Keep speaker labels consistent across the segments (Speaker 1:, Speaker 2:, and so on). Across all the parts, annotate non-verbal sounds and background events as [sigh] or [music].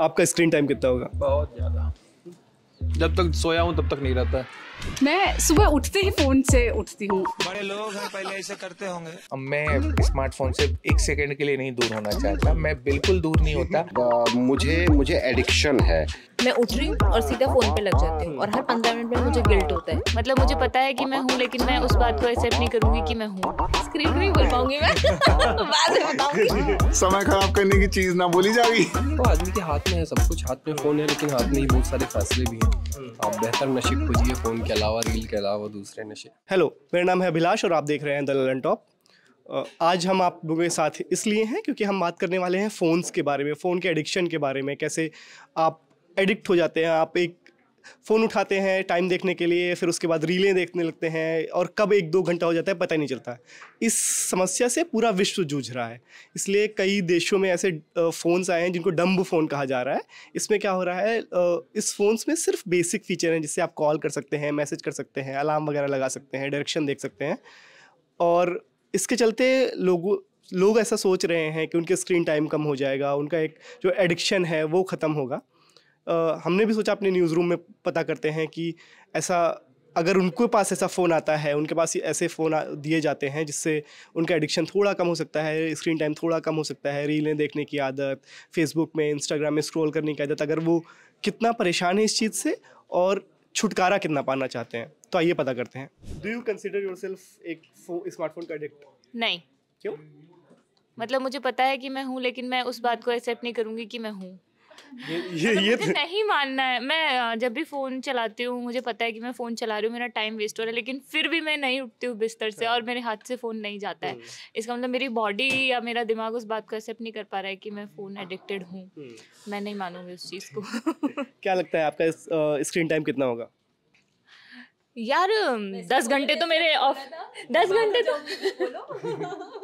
Speaker 1: आपका screen time कितना होगा बहुत ज़्यादा जब तक सोया हूँ तब तक नहीं रहता है
Speaker 2: मैं सुबह उठते ही फोन से उठती हूँ बड़े लोग हैं पहले ऐसे करते होंगे
Speaker 3: अब मैं स्मार्टफोन से एक सेकंड के लिए नहीं दूर होना चाहता मैं बिल्कुल दूर नहीं होता uh, मुझे
Speaker 4: मुझे एडिक्शन है
Speaker 2: मैं उठ रही हूँ और सीधा फोन पे लग जाती हूँ और हर पंद्रह मिनट में मुझे गिल्ट होता है मतलब मुझे पता है कि मैं हूँ लेकिन मैं उस बात को एक्सेप्ट नहीं करूंगी कि मैं हूँ स्क्रीन नहीं बोल पाऊंगी मैं
Speaker 5: [laughs] समय खराब करने की चीज ना बोली जाएगी तो आदमी के हाथ में है सब कुछ हाथ में फोन है लेकिन हाथ में ही बहुत सारे फैसले भी हैं आप बेहतर नशीब खोजिए फोन के अलावा रील के अलावा दूसरे नशे
Speaker 1: हेलो मेरा नाम है अभिलाष और आप देख रहे हैं द ललन टॉप आज हम आप लोगों के साथ इसलिए हैं क्योंकि हम बात करने वाले हैं फ़ोन्स के बारे में फ़ोन के एडिक्शन के बारे में कैसे आप एडिक्ट हो जाते हैं आप एक फ़ोन उठाते हैं टाइम देखने के लिए फिर उसके बाद रीलें देखने लगते हैं और कब एक दो घंटा हो जाता है पता ही नहीं चलता इस समस्या से पूरा विश्व जूझ रहा है इसलिए कई देशों में ऐसे फ़ोन्स आए हैं जिनको डम्ब फ़ोन कहा जा रहा है इसमें क्या हो रहा है इस फ़ोन्स में सिर्फ बेसिक फ़ीचर हैं जिससे आप कॉल कर सकते हैं मैसेज कर सकते हैं अलार्म वगैरह लगा सकते हैं डायरेक्शन देख सकते हैं और इसके चलते लोगों लोग ऐसा सोच रहे हैं कि उनके स्क्रीन टाइम कम हो जाएगा उनका एक जो एडिक्शन है वो ख़त्म होगा हमने भी सोचा अपने न्यूज़ रूम में पता करते हैं कि ऐसा अगर उनके पास ऐसा फ़ोन आता है उनके पास ऐसे फ़ोन दिए जाते हैं जिससे उनका एडिक्शन थोड़ा कम हो सकता है स्क्रीन टाइम थोड़ा कम हो सकता है रीलें देखने की आदत फेसबुक में इंस्टाग्राम में स्क्रॉल करने की आदत अगर वो कितना परेशान है इस चीज़ से और छुटकारा कितना पाना चाहते हैं तो आइए पता करते हैं do you consider yourself एक स्मार्टफोन का एडिक्ट
Speaker 2: नहीं क्यों मतलब मुझे पता है कि मैं हूँ लेकिन मैं उस बात को एक्सेप्ट नहीं करूँगी कि मैं हूँ
Speaker 6: ये [laughs] ये मतलब ये मुझे तो- नहीं
Speaker 2: मानना है मैं जब भी फ़ोन चलाती हूँ मुझे पता है कि मैं फ़ोन चला रही हूँ मेरा टाइम वेस्ट हो रहा है लेकिन फिर भी मैं नहीं उठती हूँ बिस्तर से अच्छा। और मेरे हाथ से फ़ोन नहीं जाता है हम्म। इसका मतलब मेरी बॉडी या मेरा दिमाग उस बात को एक्सेप्ट नहीं कर पा रहा है कि मैं फ़ोन एडिक्टेड हूँ हम्म। मैं नहीं मानूंगी उस चीज़ को
Speaker 1: [laughs] क्या लगता है आपका स्क्रीन टाइम कितना होगा
Speaker 2: यार दस तो घंटे तो मेरे ऑफ दस हाँ, घंटे तो [laughs]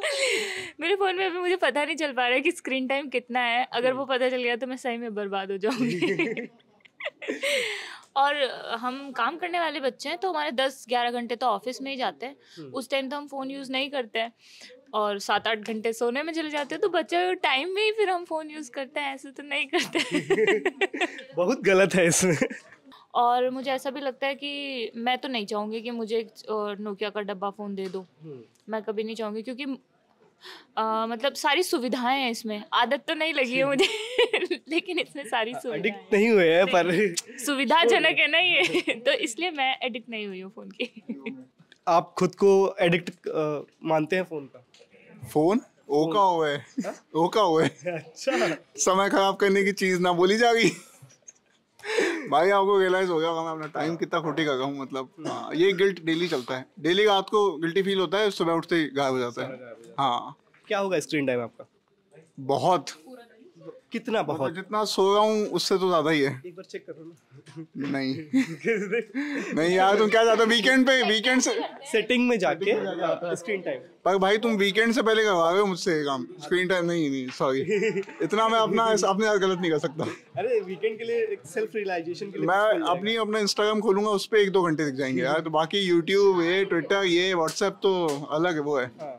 Speaker 2: मेरे फोन में अभी मुझे पता नहीं चल पा रहा है कि स्क्रीन टाइम कितना है अगर वो पता चल गया तो मैं सही में बर्बाद हो जाऊंगी [laughs] और हम काम करने वाले बच्चे हैं तो हमारे दस ग्यारह घंटे तो ऑफिस में ही जाते हैं हम्म। उस टाइम तो हम फ़ोन यूज़ नहीं करते हैं और सात आठ घंटे सोने में चले जाते हैं तो बच्चे टाइम में ही फिर हम फ़ोन यूज़ करते हैं ऐसे तो नहीं करते
Speaker 1: [laughs] बहुत गलत है इसमें
Speaker 2: और मुझे ऐसा भी लगता है कि मैं तो नहीं चाहूँगी कि मुझे नोकिया का डब्बा फ़ोन दे दो हम्म। मैं कभी नहीं चाहूँगी क्योंकि आ, मतलब सारी सुविधाएं हैं इसमें आदत तो नहीं लगी है मुझे [laughs] लेकिन इसमें सारी सुविधा
Speaker 1: नहीं हुए हैं पर
Speaker 2: सुविधाजनक है ना ये [laughs] तो इसलिए मैं एडिक्ट नहीं हुई हूँ फोन की
Speaker 1: आप खुद को एडिक्ट मानते हैं फोन का
Speaker 7: फोन ओका है हाँ? ओका है अच्छा समय खराब करने की चीज ना बोली जा भाई आपको रियलाइज हो गया होगा मैं अपना टाइम कितना खोटी का हूँ मतलब हाँ ये गिल्ट डेली चलता है डेली रात को गिल्टी फील होता है सुबह उठते ही गायब हो जाता है हाँ क्या होगा स्क्रीन टाइम आपका बहुत कितना तो बहुत तो जितना सो रहा हूँ उससे तो ज्यादा ही है
Speaker 1: एक बार चेक करो ना नहीं [laughs] नहीं यार तुम
Speaker 7: क्या जाते वीकेंड पे वीकेंड से सेटिंग में जाके स्क्रीन टाइम पर भाई तुम वीकेंड से पहले करवा रहे हो मुझसे काम स्क्रीन टाइम नहीं नहीं सॉरी [laughs] इतना मैं अपना अपने साथ गलत नहीं कर सकता
Speaker 1: अरे वीकेंड के लिए एक सेल्फ रियलाइजेशन के लिए मैं
Speaker 7: अपनी अपना इंस्टाग्राम खोलूंगा उस पर एक दो घंटे दिख जाएंगे यार तो बाकी यूट्यूब ये ट्विटर ये व्हाट्सएप तो अलग है वो है हाँ।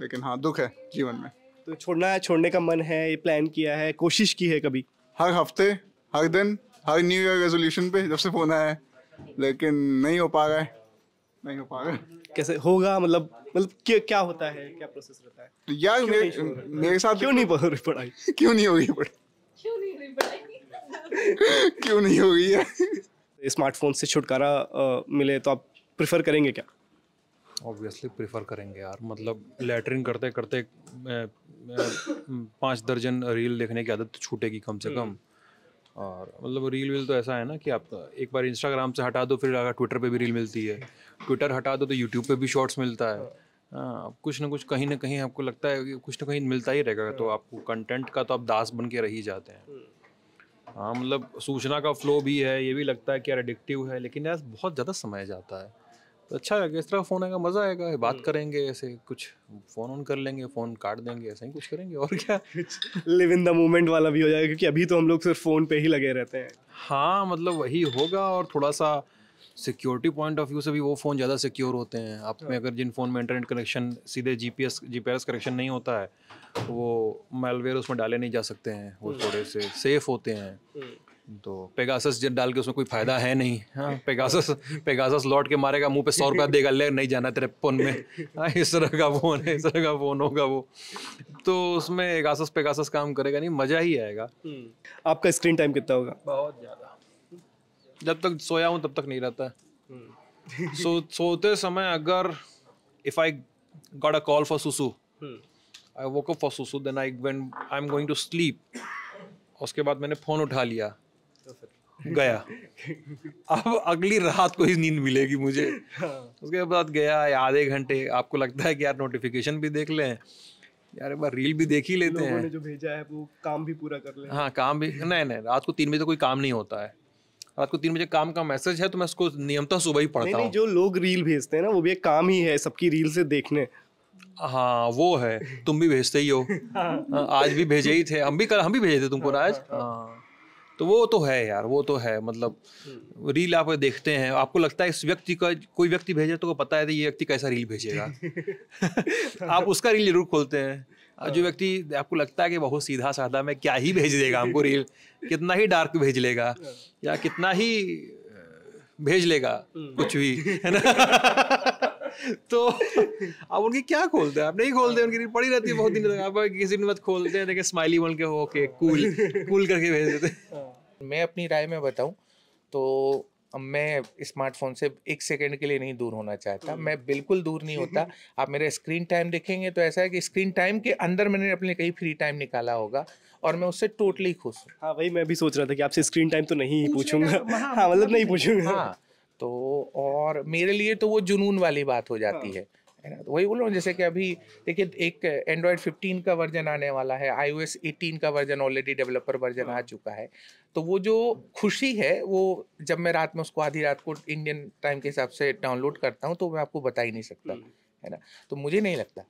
Speaker 7: लेकिन हाँ दुख है जीवन में
Speaker 1: तो छोड़ना है छोड़ने का मन है ये प्लान किया है कोशिश की है कभी हर
Speaker 7: हफ्ते हर दिन हर न्यू ईयर रेजोल्यूशन पे जब से फोन आया है लेकिन नहीं हो पा
Speaker 1: रहा है नहीं हो पा रहा है कैसे होगा मतलब मतलब क्या क्या होता है क्या प्रोसेस रहता है तो यार मेरे मेरे साथ क्यों नहीं हो रही पढ़ाई क्यों नहीं हो रही पढ़ाई क्यों नहीं हो रही पढ़ाई क्यों नहीं हो रही है स्मार्टफोन [laughs] [laughs] तो से छुटकारा मिले तो आप प्रेफर करेंगे क्या
Speaker 6: ऑब्वियसली प्रेफर करेंगे यार मतलब लेटरिन करते करते पाँच दर्जन रील देखने की आदत छूटेगी कम से कम हम्म। और मतलब रील वील तो ऐसा है ना कि आप एक बार इंस्टाग्राम से हटा दो फिर अगर ट्विटर पे भी रील मिलती है ट्विटर हटा दो तो यूट्यूब पे भी शॉर्ट्स मिलता है हाँ कुछ ना कुछ कहीं ना कहीं आपको लगता है कि कुछ ना कहीं मिलता ही रहेगा तो हाँ। आपको कंटेंट का तो आप दास बन के रह ही जाते हैं हम्म। हाँ मतलब सूचना का फ्लो भी है ये भी लगता है कि यार एडिक्टिव है लेकिन यार बहुत ज़्यादा समय जाता है तो अच्छा है इस तरह फ़ोन आएगा मज़ा आएगा बात हम्म। करेंगे ऐसे कुछ फ़ोन ऑन कर लेंगे फ़ोन काट देंगे ऐसे ही कुछ करेंगे और क्या
Speaker 1: लिव इन द मोमेंट वाला भी हो जाएगा क्योंकि अभी तो हम लोग सिर्फ फ़ोन पे ही लगे रहते हैं
Speaker 6: हाँ मतलब वही होगा और थोड़ा सा सिक्योरिटी पॉइंट ऑफ व्यू से भी वो फ़ोन ज़्यादा सिक्योर होते हैं आप में हाँ। अगर जिन फ़ोन में इंटरनेट कनेक्शन सीधे G P S G P S connection नहीं होता है तो वो मेलवेयर उसमें डाले नहीं जा सकते हैं वो हम्म। थोड़े से सेफ़ होते हैं हम्म। तो पेगासस डाल के उसमें कोई फायदा है नहीं [laughs] हाँ पेगासस पेगासस लौट के मारेगा मुंह पे सौ रुपया देगा ले नहीं जाना तेरे फोन में [laughs] हाँ इस तरह का फोन है इस तरह का फोन होगा वो तो उसमें एगासस पेगासस काम करेगा नहीं मज़ा ही आएगा हम्म। आपका स्क्रीन टाइम कितना होगा बहुत ज़्यादा जब तक सोया हूँ तब तक नहीं रहता हम्म। सो सोते समय अगर if I got a call for सुसू
Speaker 3: आई
Speaker 6: वोक अप फॉर सुसू then I when I am going to sleep उसके बाद मैंने फ़ोन उठा लिया गया अब अगली रात को ही नींद मिलेगी मुझे उसके बाद गया आधे घंटे आपको लगता है कि यार नोटिफिकेशन भी देख लें यार एक बार रील भी देख ही लेते हैं
Speaker 1: जो भेजा है वो काम भी पूरा कर ले हाँ
Speaker 6: काम भी नहीं नहीं रात को तीन बजे तो कोई काम नहीं होता है रात को तीन बजे काम का मैसेज है तो मैं उसको नियमता सुबह ही पढ़ता हूँ
Speaker 1: जो लोग रील भेजते हैं ना वो भी एक काम ही है सबकी रील से देखने हाँ वो है
Speaker 6: तुम भी भेजते ही हो [laughs] हाँ। हाँ, आज भी भेजे ही थे हम भी कल हम भी भेजे थे तुमको आज हाँ, हाँ तो वो तो है यार वो तो है मतलब रील आप देखते हैं आपको लगता है इस व्यक्ति का कोई व्यक्ति भेजे तो पता है ये व्यक्ति कैसा रील भेजेगा [laughs] आप उसका रील जरूर खोलते हैं और जो हाँ। व्यक्ति आपको लगता है कि बहुत सीधा साधा में क्या ही भेज देगा हमको रील कितना ही डार्क भेज लेगा हाँ। या कितना ही भेज लेगा हम्म। कुछ भी है ना [laughs] तो अब उनकी क्या खोलते हैं आप नहीं खोलते उनकी रील पड़ी रहती है बहुत दिन तक आप किसी दिन मत खोलते हैं लेकिन स्माइली बोल के ओके कूल कूल करके भेज देते हाँ।
Speaker 3: मैं अपनी राय में बताऊँ तो मैं स्मार्टफोन से एक सेकंड के लिए नहीं दूर होना चाहता हम्म। मैं बिल्कुल दूर नहीं होता [laughs] आप मेरा स्क्रीन टाइम देखेंगे तो ऐसा है कि स्क्रीन टाइम के अंदर मैंने अपने कहीं फ्री टाइम निकाला होगा और मैं उससे टोटली खुश हूँ हाँ वही मैं भी सोच रहा था कि
Speaker 1: आपसे स्क्रीन टाइम तो नहीं पूछूंगा तो- हाँ, हाँ मतलब, मतलब नहीं पूछूंगा हाँ तो
Speaker 3: और मेरे लिए तो वो जुनून वाली बात हो जाती हाँ। है ना तो वही बोल रहा हूँ जैसे कि अभी देखिए एक एंड्रॉयड 15 का वर्जन आने वाला है आई 18 का वर्जन ऑलरेडी डेवलपर वर्जन आ हाँ। चुका है तो वो जो खुशी है वो जब मैं रात में उसको आधी रात को इंडियन टाइम के हिसाब से डाउनलोड करता हूँ तो मैं आपको बता ही नहीं सकता हम्म। है ना तो मुझे नहीं लगता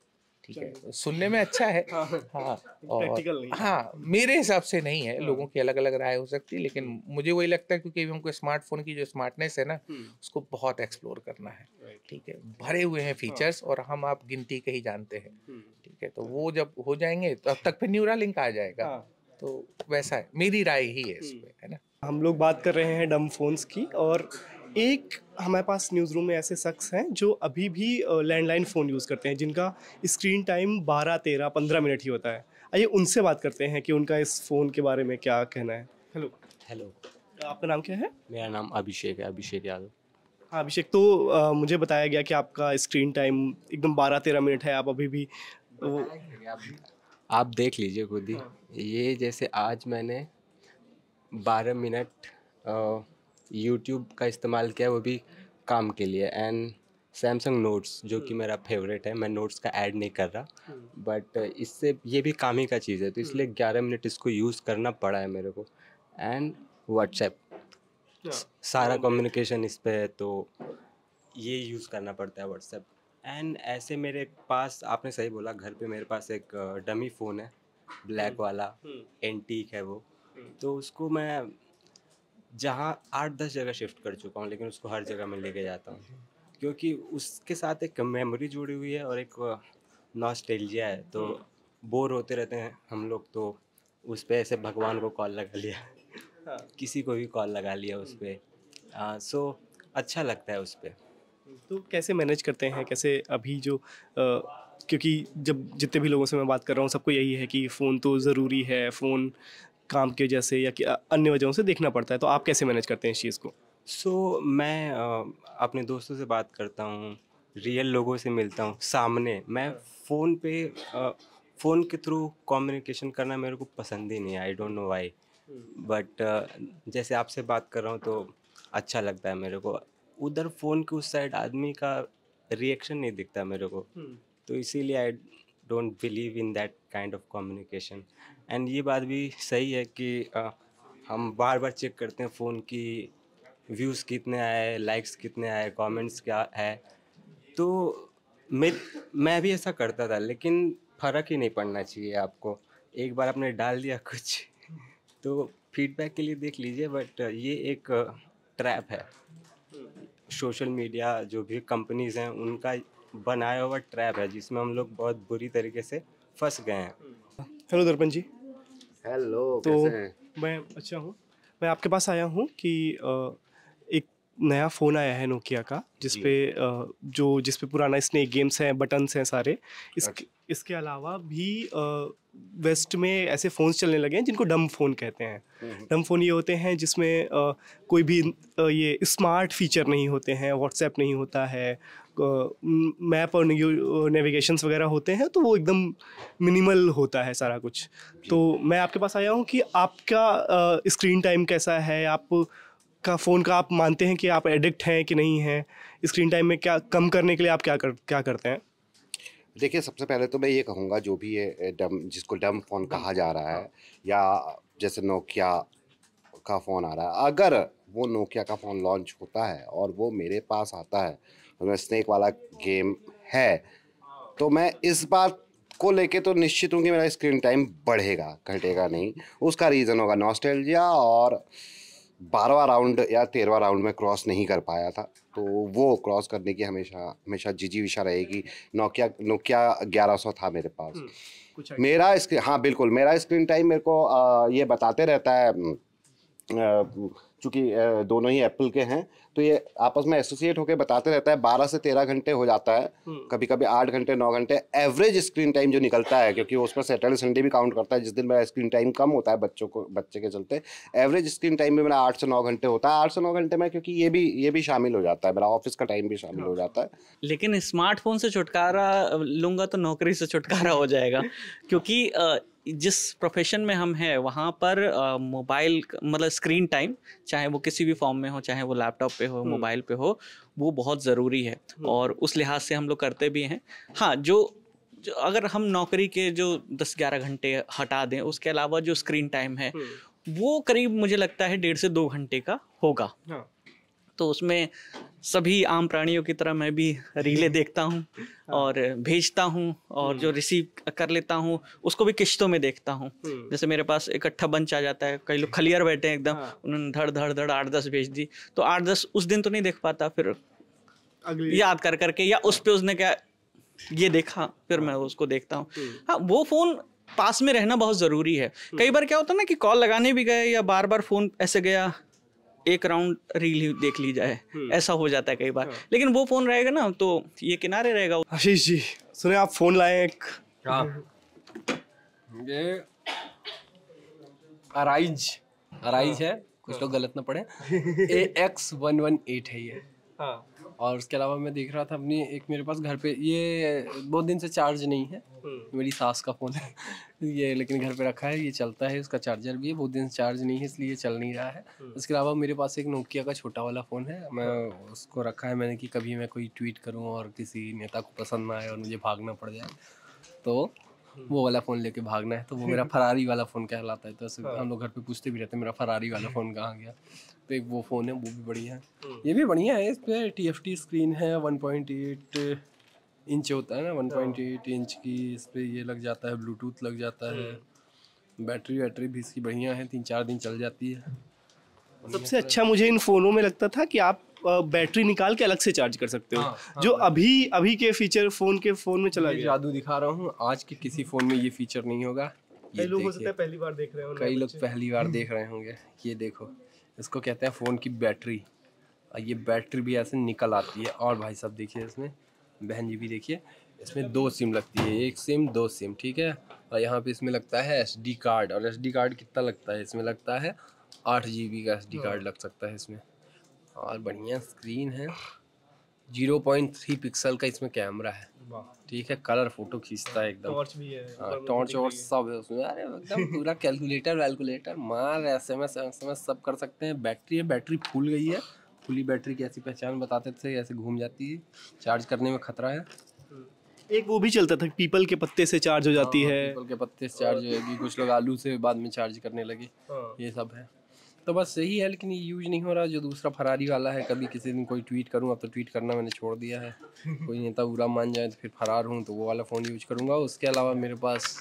Speaker 3: ठीक है सुनने में अच्छा है [laughs] हाँ हाँ।, हाँ, हाँ मेरे हिसाब से नहीं है हाँ। लोगों की अलग अलग राय हो सकती है लेकिन हम्म। मुझे वही लगता है क्योंकि अभी हमको स्मार्टफोन की जो स्मार्टनेस है ना हम्म। उसको बहुत एक्सप्लोर करना है ठीक है भरे हुए हैं फीचर्स और हम आप गिनती के ही जानते हैं हम्म। ठीक है तो वो जब हो जाएंगे तो अब तक फिर न्यूरा लिंक आ जाएगा तो वैसा है मेरी राय ही है इस पर है
Speaker 1: ना हम लोग बात कर रहे हैं डम फोन्स की और एक हमारे पास न्यूज़ रूम में ऐसे शख्स हैं जो अभी भी लैंडलाइन फ़ोन यूज़ करते हैं जिनका स्क्रीन टाइम बारह तेरह पंद्रह मिनट ही होता है आइए उनसे बात करते हैं कि उनका इस फ़ोन के बारे में क्या कहना है
Speaker 8: हेलो हेलो आपका नाम क्या है मेरा नाम अभिषेक है अभिषेक यादव
Speaker 1: हाँ अभिषेक तो आ, मुझे बताया गया कि आपका स्क्रीन टाइम एकदम बारह तेरह मिनट है आप अभी भी वो
Speaker 8: आप देख लीजिए खुद ही ये जैसे आज मैंने बारह मिनट यूट्यूब का इस्तेमाल किया वो भी काम के लिए एंड सैमसंग नोट्स जो कि hmm. मेरा फेवरेट है मैं नोट्स का ऐड नहीं कर रहा बट hmm. इससे ये भी काम ही का चीज़ है तो hmm. इसलिए ग्यारह मिनट इसको यूज़ करना पड़ा है मेरे को एंड व्हाट्सएप सारा कम्युनिकेशन इस पर है तो ये यूज़ करना पड़ता है व्हाट्सएप एंड ऐसे मेरे पास आपने सही बोला घर पे मेरे पास एक डमी फ़ोन है ब्लैक वाला एंटीक है वो तो उसको मैं जहाँ आठ दस जगह शिफ्ट कर चुका हूँ लेकिन उसको हर जगह मैं लेके जाता हूँ क्योंकि उसके साथ एक मेमोरी जुड़ी हुई है और एक नॉस्टेलिया है तो बोर होते रहते हैं हम लोग तो उस पर ऐसे भगवान को कॉल लगा लिया हाँ। किसी को भी कॉल लगा लिया उस पर सो अच्छा लगता है उस पर
Speaker 1: तो कैसे मैनेज करते हैं कैसे अभी जो आ, क्योंकि जब जितने भी लोगों से मैं बात कर रहा हूँ सबको यही है कि फ़ोन तो ज़रूरी है फ़ोन काम की वजह से या अन्य वजहों से देखना पड़ता है तो आप कैसे मैनेज करते हैं इस चीज़ को
Speaker 8: सो so, मैं अपने दोस्तों से बात करता हूँ रियल लोगों से मिलता हूँ सामने मैं फ़ोन पे फ़ोन के थ्रू कम्युनिकेशन करना मेरे को पसंद ही नहीं है I don't know why but जैसे आपसे बात कर रहा हूँ तो अच्छा लगता है मेरे को उधर फ़ोन के उस साइड आदमी का रिएक्शन नहीं दिखता मेरे को hmm. तो इसीलिए I don't believe in that kind of communication and ये बात भी सही है कि आ, हम बार बार चेक करते हैं फ़ोन की व्यूज़ कितने आए लाइक्स कितने आए कमेंट्स क्या है तो मैं मैं भी ऐसा करता था लेकिन फ़र्क ही नहीं पड़ना चाहिए आपको एक बार आपने डाल दिया कुछ [laughs] तो फीडबैक के लिए देख लीजिए बट ये एक ट्रैप है सोशल मीडिया जो भी कंपनीज़ हैं उनका बनाया हुआ ट्रैप है जिसमें हम लोग बहुत बुरी तरीके से फंस गए हैं हेलो दर्पण जी हेलो तो मैं अच्छा हूँ
Speaker 1: मैं आपके पास आया हूँ कि एक नया फ़ोन आया है नोकिया का जिसपे जो जिसपे पुराना स्नेक गेम्स हैं बटन्स हैं सारे इस अच्छा। इसके अलावा भी वेस्ट में ऐसे फ़ोन्स चलने लगे हैं जिनको डम फ़ोन कहते हैं हम्म। डम फ़ोन ये होते हैं जिसमें कोई भी आ, ये स्मार्ट फीचर नहीं होते हैं व्हाट्सएप नहीं होता है मैप और नेविगेशंस वगैरह होते हैं तो वो एकदम मिनिमल होता है सारा कुछ तो मैं आपके पास आया हूँ कि आपका स्क्रीन टाइम कैसा है आप का फ़ोन का आप मानते हैं कि आप एडिक्ट हैं कि नहीं हैं स्क्रीन टाइम में क्या कम करने के लिए आप क्या कर क्या करते हैं
Speaker 4: देखिए सबसे पहले तो मैं ये कहूँगा जो भी ये डम जिसको डम फ़ोन कहा जा रहा है हाँ। या जैसे नोकिया का फ़ोन आ रहा है अगर वो नोकिया का फ़ोन लॉन्च होता है और वो मेरे पास आता है उसमें तो स्नैक वाला गेम है तो मैं इस बात को लेके तो निश्चित हूँ कि मेरा स्क्रीन टाइम बढ़ेगा घटेगा नहीं उसका रीज़न होगा नॉस्टैल्जिया और बारहवा राउंड या तेरहवा राउंड में क्रॉस नहीं कर पाया था तो वो क्रॉस करने की हमेशा हमेशा जिजी विशा रहेगी नोकिया नोकिया ग्यारह सौ था मेरे पास हम्म, मेरा स्क्रीन हाँ बिल्कुल मेरा स्क्रीन टाइम मेरे को आ, ये बताते रहता है हम्म, चूँकि दोनों ही एप्पल के हैं तो ये आपस में एसोसिएट होकर बताते रहता है बारह से तेरह घंटे हो जाता है हम्म। कभी कभी आठ घंटे नौ घंटे एवरेज स्क्रीन टाइम जो निकलता है क्योंकि उस पर सैटरडे संडे भी काउंट करता है जिस दिन मेरा स्क्रीन टाइम कम होता है बच्चों को बच्चे के चलते एवरेज स्क्रीन टाइम भी मेरा आठ से नौ घंटे होता है आठ से नौ घंटे में क्योंकि ये भी ये भी शामिल हो जाता है मेरा ऑफिस का टाइम भी शामिल हो अच्छा। जाता है
Speaker 9: लेकिन स्मार्टफोन से छुटकारा लूँगा तो नौकरी से छुटकारा हो जाएगा क्योंकि जिस प्रोफेशन में हम हैं वहाँ पर मोबाइल मतलब स्क्रीन टाइम चाहे वो किसी भी फॉर्म में हो चाहे वो लैपटॉप पे हो मोबाइल हम्म। पे हो वो बहुत ज़रूरी है हम्म। और उस लिहाज से हम लोग करते भी हैं हाँ जो जो अगर हम नौकरी के जो दस ग्यारह घंटे हटा दें उसके अलावा जो स्क्रीन टाइम है हम्म। वो करीब मुझे लगता है डेढ़ से दो घंटे का होगा हाँ। तो उसमें सभी आम प्राणियों की तरह मैं भी रीले देखता हूँ हाँ। और भेजता हूँ और जो रिसीव हम्म। कर लेता हूँ उसको भी किश्तों में देखता हूँ हम्म। जैसे मेरे पास इकट्ठा बंच आ जाता है कई लोग खलियर बैठे हैं एकदम हाँ। उन्होंने धड़ धड़ धड़ आठ दस भेज दी तो आठ दस उस दिन तो नहीं देख पाता फिर याद कर करके या उस पर उसने क्या ये देखा फिर हाँ। मैं उसको देखता हूँ हम्म। हाँ वो फ़ोन पास में रहना बहुत ज़रूरी है कई बार क्या होता है ना कि कॉल लगाने भी गए या बार बार फ़ोन ऐसे गया एक राउंड रील देख ली जाए हम्म। ऐसा हो जाता है कई बार हाँ। लेकिन वो फोन रहेगा ना तो ये किनारे रहेगा आशीष जी सुने आप फोन लाए एक ये अराइज हाँ। अराइज
Speaker 5: है कुछ लोग गलत ना पड़े A X one one eight है ये हाँ और उसके अलावा मैं देख रहा था अपनी एक मेरे पास घर पे ये बहुत दिन से चार्ज नहीं है हम्म। मेरी सास का फ़ोन है [laughs] ये लेकिन घर पे रखा है ये चलता है उसका चार्जर भी है बहुत दिन से चार्ज नहीं है इसलिए चल नहीं रहा है हम्म। उसके अलावा मेरे पास एक नोकिया का छोटा वाला फ़ोन है मैं उसको रखा है मैंने कि कभी मैं कोई ट्वीट करूँ और किसी नेता को पसंद ना आए और मुझे भागना पड़ जाए तो वो वाला फ़ोन लेके भागना है तो वो मेरा फरारी [laughs] वाला फ़ोन कहलाता है तो ऐसे हाँ। हम लोग घर पे पूछते भी रहते हैं मेरा फरारी वाला फ़ोन कहाँ गया तो एक वो फ़ोन है वो भी बढ़िया है हम्म। ये भी बढ़िया है इस पर टी एफ टी स्क्रीन है वन पॉइंट एट इंच होता है ना वन पॉइंट एट इंच की इस पर ये लग जाता है ब्लूटूथ लग जाता है बैटरी हम्म। वैटरी भी इसकी बढ़िया है तीन चार दिन चल जाती है सबसे अच्छा मुझे
Speaker 1: इन फ़ोनों में लगता था कि आप बैटरी निकाल के अलग से चार्ज कर सकते हो हाँ, हाँ, जो हाँ। अभी अभी के फीचर फोन के फोन में चला गया जादू दिखा रहा हूँ आज के किसी फोन
Speaker 5: में ये फीचर नहीं होगा कई लोग हो पहली बार देख रहे हो कई लोग पहली बार देख रहे होंगे ये देखो इसको कहते हैं फ़ोन की बैटरी और ये बैटरी भी ऐसे निकल आती है और भाई साहब देखिए इसमें बहन जी भी देखिए इसमें दो सिम लगती है एक सिम दो सिम ठीक है और यहाँ पे इसमें लगता है एस कार्ड और एस कार्ड कितना लगता है इसमें लगता है आठ जी का एस कार्ड हाँ। लग सकता है इसमें और बढ़िया स्क्रीन है जीरो पॉइंट थ्री पिक्सल का इसमें कैमरा है ठीक है कलर फोटो खींचता है एकदम टॉर्च भी है टॉर्च हाँ, सब है उसमें अरे एकदम पूरा कैलकुलेटर वैलकुलेटर मार S M S S M S सब कर सकते हैं बैटरी है बैटरी फूल गई है फुली बैटरी की ऐसी पहचान बताते थे ऐसे घूम जाती है चार्ज करने में खतरा है हम्म। एक वो भी चलता था पीपल के पत्ते से चार्ज हो जाती हाँ, है पीपल के पत्ते से चार्ज होगी कुछ लोग आलू से बाद में चार्ज करने लगे हाँ। ये सब है तो बस यही है लेकिन ये यूज नहीं हो रहा जो दूसरा फरारी वाला है कभी किसी दिन कोई ट्वीट करूँ अब तो ट्वीट करना मैंने छोड़ दिया है [laughs] कोई नेता बुरा मान जाए तो फिर फरार हूँ तो वो वाला फ़ोन यूज करूँगा उसके अलावा मेरे पास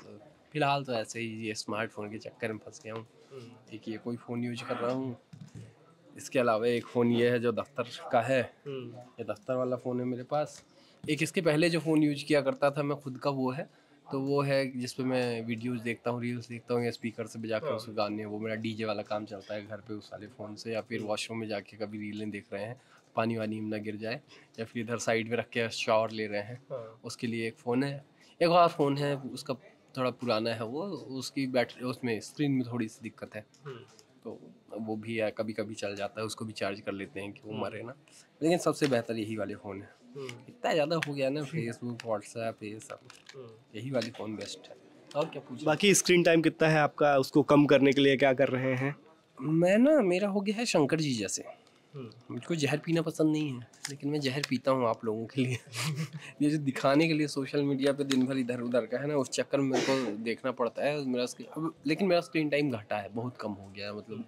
Speaker 5: फ़िलहाल तो ऐसे ही ये स्मार्टफोन के चक्कर में फंस गया हूँ एक हम्म। ये कोई फ़ोन यूज कर रहा हूँ इसके अलावा एक फ़ोन ये है जो दफ्तर का है हम्म। ये दफ्तर वाला फ़ोन है मेरे पास एक इसके पहले जो फ़ोन यूज किया करता था मैं खुद का वो है तो वो है जिस पर मैं वीडियोस देखता हूँ रील्स देखता हूँ या स्पीकर से बजा कर हाँ। उसको गाने वो मेरा डीजे वाला काम चलता है घर पे उस वाले फ़ोन से या फिर हम्म। वॉशरूम में जाके कभी रीलें देख रहे हैं पानी वानी ना गिर जाए या फिर इधर साइड में रख के शावर ले रहे हैं हाँ। उसके लिए एक फ़ोन है एक और फ़ोन है उसका थोड़ा पुराना है वो उसकी बैटरी उसमें स्क्रीन में थोड़ी सी दिक्कत है हम्म। तो वो भी है कभी कभी चल जाता है उसको भी चार्ज कर लेते हैं कि वो हम्म। मरे ना लेकिन सबसे बेहतर यही वाले फ़ोन है हम्म। इतना ज़्यादा हो गया ना फेसबुक व्हाट्सएप ये सब हम्म। यही वाले फ़ोन बेस्ट है और क्या पूछ बाकी
Speaker 1: स्क्रीन टाइम कितना है आपका उसको कम करने के लिए क्या कर रहे हैं
Speaker 5: मैं ना मेरा हो गया है शंकर जी जैसे मुझको जहर पीना पसंद नहीं है लेकिन मैं जहर पीता हूँ आप लोगों के लिए [laughs] ये जो दिखाने के लिए सोशल मीडिया पे दिन भर इधर उधर का है ना उस चक्कर में मेरे को देखना पड़ता है मेरा अब लेकिन मेरा स्क्रीन टाइम घटा है बहुत कम हो गया है मतलब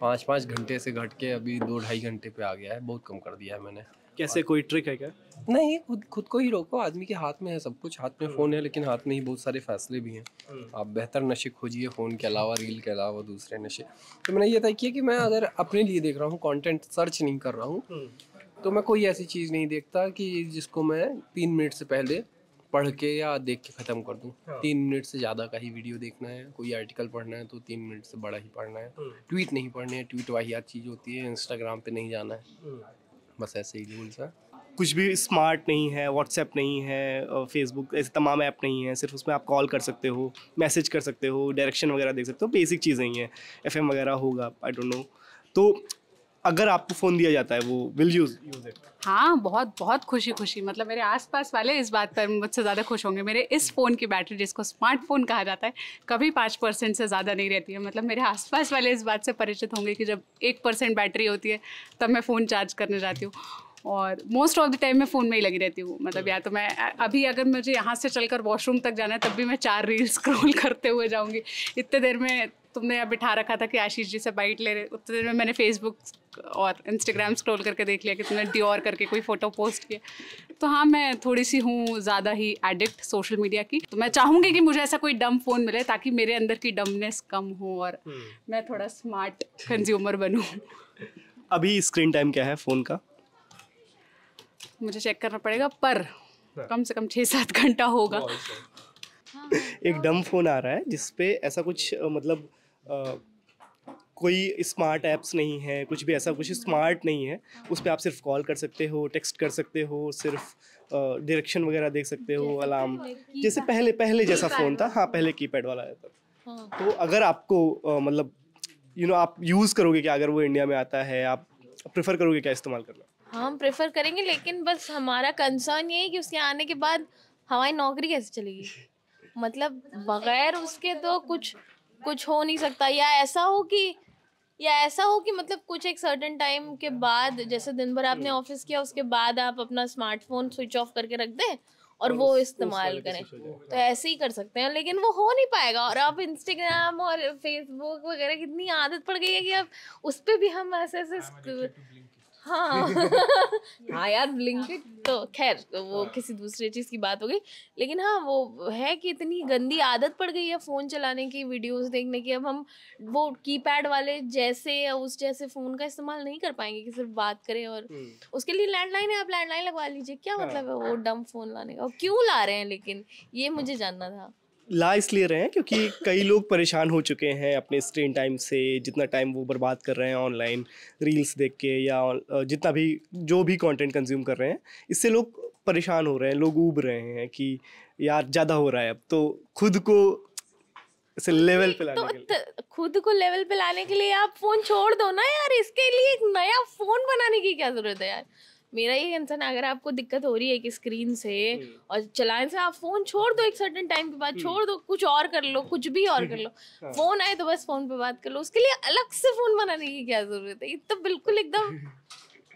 Speaker 5: पाँच पाँच घंटे से घट के अभी दो ढाई घंटे पे आ गया है बहुत कम कर दिया है मैंने कैसे कोई ट्रिक है क्या नहीं खुद खुद को ही रोको आदमी के हाथ में है सब कुछ हाथ में फ़ोन हम्म। है लेकिन हाथ में ही बहुत सारे फैसले भी हैं हम्म। आप बेहतर नशे खोजिए फ़ोन के अलावा रील के अलावा दूसरे नशे तो मैंने ये तय किया कि मैं अगर अपने लिए देख रहा हूँ कंटेंट सर्च नहीं कर रहा हूँ हम्म। तो मैं कोई ऐसी चीज़ नहीं देखता कि जिसको मैं तीन मिनट से पहले पढ़ के या देख के ख़त्म कर दूँ हाँ। तीन मिनट से ज़्यादा का ही वीडियो देखना है कोई आर्टिकल पढ़ना है तो तीन मिनट से बड़ा ही पढ़ना है ट्वीट नहीं पढ़ने हैं ट्वीट वाहियात चीज़ होती है इंस्टाग्राम पे नहीं जाना
Speaker 1: है
Speaker 5: बस ऐसे ही रूल्स है
Speaker 1: कुछ भी स्मार्ट नहीं है व्हाट्सएप नहीं है फेसबुक ऐसे तमाम ऐप नहीं है सिर्फ उसमें आप कॉल कर सकते हो मैसेज कर सकते हो डायरेक्शन वगैरह देख सकते हो बेसिक चीज़ें ही हैं एफ वगैरह होगा आई डोंट नो तो अगर आपको फ़ोन दिया जाता है वो विल यूज़ यूज़ इट
Speaker 2: हाँ बहुत बहुत खुशी खुशी मतलब मेरे आसपास वाले इस बात पर मुझसे ज़्यादा खुश होंगे मेरे इस फ़ोन की बैटरी जिसको स्मार्टफोन कहा जाता है कभी पाँच परसेंट से ज़्यादा नहीं रहती है मतलब मेरे आसपास वाले इस बात से परिचित होंगे कि जब एक परसेंट बैटरी होती है तब मैं फ़ोन चार्ज करने जाती हूँ और मोस्ट ऑफ द टाइम मैं फ़ोन में ही लगी रहती हूँ मतलब या तो मैं अभी अगर मुझे यहाँ से चलकर वॉशरूम तक जाना है तब भी मैं चार रील्स [laughs] स्क्रॉल करते हुए जाऊँगी इतने देर में तुमने बिठा रखा था कि आशीष जी से बाइट ले रहे उतने देर में मैंने फेसबुक और इंस्टाग्राम स्क्रॉल करके देख लिया कि तुमने ड्योर करके कोई फ़ोटो पोस्ट किया तो हाँ मैं थोड़ी सी हूँ ज़्यादा ही एडिक्ट सोशल मीडिया की तो मैं चाहूँगी कि मुझे ऐसा कोई डम फ़ोन मिले ताकि मेरे अंदर की डमनेस कम हो और हम्म। मैं थोड़ा स्मार्ट कंज्यूमर बनूँ
Speaker 1: अभी स्क्रीन टाइम क्या है फ़ोन का
Speaker 2: मुझे चेक करना पड़ेगा पर हाँ। कम से कम छः सात घंटा होगा
Speaker 1: एक डम फ़ोन आ रहा है जिसपे ऐसा कुछ मतलब कोई स्मार्ट ऐप्स नहीं है कुछ भी ऐसा कुछ स्मार्ट नहीं है उस पर आप सिर्फ कॉल कर सकते हो टेक्स्ट कर सकते हो सिर्फ डायरेक्शन वगैरह देख सकते हो अलार्म जैसे पहले पहले जैसा फ़ोन था हाँ पहले कीपैड वाला आया हाँ। तो अगर आपको मतलब यू नो आप यूज़ करोगे क्या अगर वो इंडिया में आता है आप प्रेफर करोगे क्या इस्तेमाल करना
Speaker 10: हाँ, हम प्रेफर करेंगे लेकिन बस हमारा कंसर्न ये है कि उसके आने के बाद हमारी नौकरी कैसे चलेगी मतलब बगैर उसके तो कुछ कुछ हो नहीं सकता या ऐसा हो कि या ऐसा हो कि मतलब कुछ एक सर्टेन टाइम के बाद जैसे दिन भर आपने ऑफिस हम्म। किया उसके बाद आप अपना स्मार्टफोन स्विच ऑफ करके रख दें और वो इस्तेमाल करें तो ऐसे ही कर सकते हैं लेकिन वो हो नहीं पाएगा और आप इंस्टाग्राम और फेसबुक वगैरह कितनी आदत पड़ गई है कि आप उस पर भी हम ऐसे ऐसे हाँ [laughs] [laughs] हाँ यार ब्लिंकिट तो खैर वो हाँ। किसी दूसरे चीज की बात हो गई लेकिन हाँ वो है कि इतनी गंदी आदत पड़ गई है फोन चलाने की वीडियोस देखने की अब हम वो कीपैड वाले जैसे या उस जैसे फोन का इस्तेमाल नहीं कर पाएंगे कि सिर्फ बात करें और हम्म। उसके लिए लैंडलाइन है आप लैंडलाइन लगवा लीजिए क्या हाँ। मतलब है वो डम फोन लाने का और क्यों ला रहे हैं लेकिन ये मुझे हाँ। जानना था
Speaker 1: ला इसलिए रहे हैं क्योंकि कई लोग परेशान हो चुके हैं अपने स्क्रीन टाइम से जितना टाइम वो बर्बाद कर रहे हैं ऑनलाइन रील्स देख के या जितना भी जो भी कंटेंट कंज्यूम कर रहे हैं इससे लोग परेशान हो रहे हैं लोग उब रहे हैं कि यार ज़्यादा हो रहा है अब तो खुद को से लेवल पे लाने तो, के
Speaker 10: लिए खुद को लेवल पे लाने के लिए आप फोन छोड़ दो ना यार इसके लिए एक नया फोन बनाने की क्या जरूरत है यार मेरा ये कंसर्न अगर आपको दिक्कत हो रही है कि स्क्रीन से हम्म। और चलाने से आप फोन छोड़ दो एक सर्टेन टाइम के बाद हम्म। छोड़ दो कुछ और कर लो कुछ भी और कर लो फोन [laughs] हाँ। आए तो बस फोन पे बात कर लो उसके लिए अलग से फोन बनाने की क्या जरूरत है तो बिल्कुल एकदम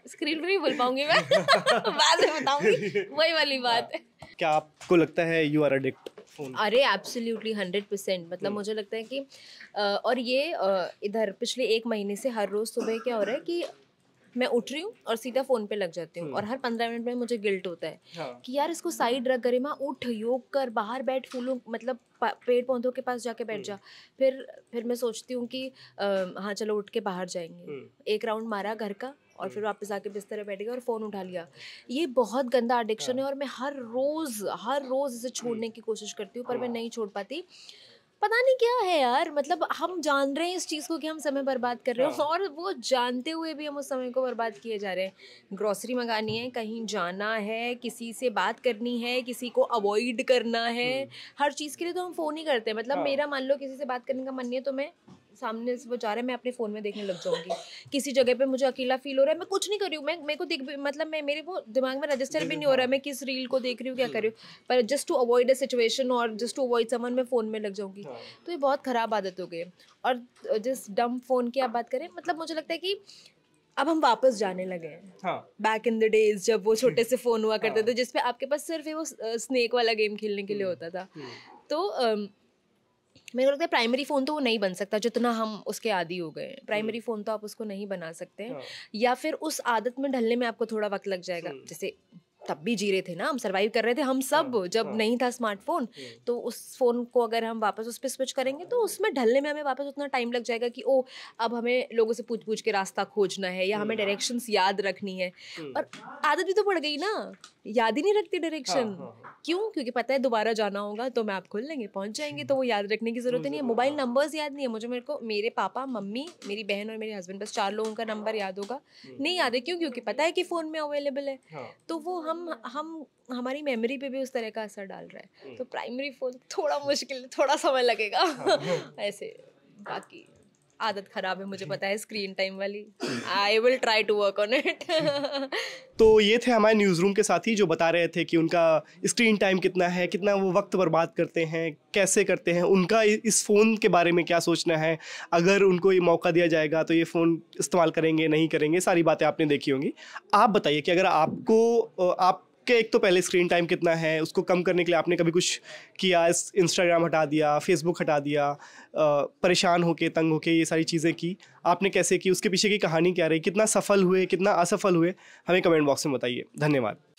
Speaker 10: स्क्रीन [laughs] पे नहीं बोल पाऊंगी मैं [laughs] बाद में बताऊंगी वही वाली हाँ। बात है
Speaker 1: क्या आपको लगता है यू आर अडिक्ट
Speaker 10: अरे
Speaker 11: एब्सोल्युटली हंड्रेड परसेंट मतलब हम्म। मुझे लगता है कि और ये इधर पिछले एक महीने से हर रोज़ सुबह क्या हो रहा है कि मैं उठ रही हूँ और सीधा फोन पे लग जाती हूँ और हम्म। हर पंद्रह मिनट में मुझे गिल्ट होता है हाँ। कि यार इसको साइड रख करे माँ उठ योग कर बाहर बैठ फूलों मतलब पेड़ पौधों के पास जाके बैठ जा हम्म। फिर फिर मैं सोचती हूँ कि आ, हाँ चलो उठ के बाहर जाएंगे हम्म। एक राउंड मारा घर का और फिर वापस आके बिस्तर में बैठ गया और फ़ोन उठा लिया ये बहुत गंदा एडिक्शन है हाँ। और मैं हर रोज़ हर रोज़ इसे छोड़ने की कोशिश करती हूँ पर मैं हाँ। नहीं छोड़ पाती पता नहीं क्या है यार मतलब हम जान रहे हैं इस चीज़ को कि हम समय बर्बाद कर रहे हैं हाँ। और वो जानते हुए भी हम उस समय को बर्बाद किए जा रहे हैं ग्रॉसरी मंगानी है कहीं जाना है किसी से बात करनी है किसी को अवॉइड करना है हर चीज़ के लिए तो हम फ़ोन ही करते हैं मतलब हाँ। मेरा मान लो किसी से बात करने का मन नहीं है तो मैं सामने से वो जा रहा है मैं अपने फ़ोन में देखने लग जाऊँगी किसी जगह पे मुझे अकेला फील हो रहा है मैं कुछ नहीं कर रही हूँ मैं मेरे को दिख मतलब मैं मेरे वो दिमाग में रजिस्टर भी नहीं हो रहा है मैं किस रील को देख रही हूँ क्या कर रही हूँ हम्म। पर just to avoid a situation और जस्ट टू अवॉइड समन मैं फ़ोन में लग जाऊँगी हाँ। तो ये बहुत ख़राब आदत हो गई और जिस डम फ़ोन की आप बात करें मतलब मुझे लगता है कि अब हम वापस जाने लगे हैं बैक इन द डेज जब वो छोटे से फ़ोन हुआ करते हाँ। थे जिसपे आपके पास सिर्फ वो स्नेक वाला गेम खेलने के लिए हम्म। होता था हम्म। तो मेरे को लगता है प्राइमरी फ़ोन तो वो नहीं बन सकता जितना हम उसके आदि हो गए प्राइमरी हम्म। फ़ोन तो आप उसको नहीं बना सकते हैं हाँ। या फिर उस आदत में ढलने में आपको थोड़ा वक्त लग जाएगा हम्म। जैसे तब भी जी रहे थे ना हम सर्वाइव कर रहे थे हम सब आ, हाँ, जब आ, हाँ। नहीं था स्मार्टफोन हम्म। तो उस फोन को अगर हम वापस उस पर स्विच करेंगे तो उसमें ढलने में हमें वापस उतना टाइम लग जाएगा कि ओ अब हमें लोगों से पूछ पूछ के रास्ता खोजना है या हमें डायरेक्शंस याद रखनी है और आदत भी तो पड़ गई ना याद ही नहीं रखती डायरेक्शन क्यों क्योंकि पता है दोबारा जाना होगा तो मैं आप खुल लेंगे पहुंच जाएंगे तो वो याद रखने की ज़रूरत नहीं है मोबाइल हाँ। नंबर्स याद नहीं है मुझे मेरे को मेरे पापा मम्मी मेरी बहन और मेरे हस्बैंड बस चार लोगों का नंबर याद होगा हम्म। नहीं याद है क्यों क्योंकि पता है कि फ़ोन में अवेलेबल है हाँ। तो वो हम हम हमारी मेमोरी पे भी उस तरह का असर डाल रहा है हम्म। तो प्राइमरी फ़ोन थोड़ा मुश्किल थोड़ा समय लगेगा हाँ। [laughs] ऐसे बाकी आदत खराब है मुझे पता है स्क्रीन टाइम वाली I will try to work on it
Speaker 1: तो ये थे हमारे न्यूज़ रूम के साथी जो बता रहे थे कि उनका स्क्रीन टाइम कितना है कितना वो वक्त बर्बाद करते हैं कैसे करते हैं उनका इस फ़ोन के बारे में क्या सोचना है अगर उनको ये मौका दिया जाएगा तो ये फ़ोन इस्तेमाल करेंगे नहीं करेंगे सारी बातें आपने देखी होंगी आप बताइए कि अगर आपको आप कि एक तो पहले स्क्रीन टाइम कितना है उसको कम करने के लिए आपने कभी कुछ किया इंस्टाग्राम हटा दिया फेसबुक हटा दिया परेशान होके तंग होके ये सारी चीज़ें की आपने कैसे की उसके पीछे की कहानी क्या रही कितना सफल हुए कितना असफल हुए हमें कमेंट बॉक्स में बताइए धन्यवाद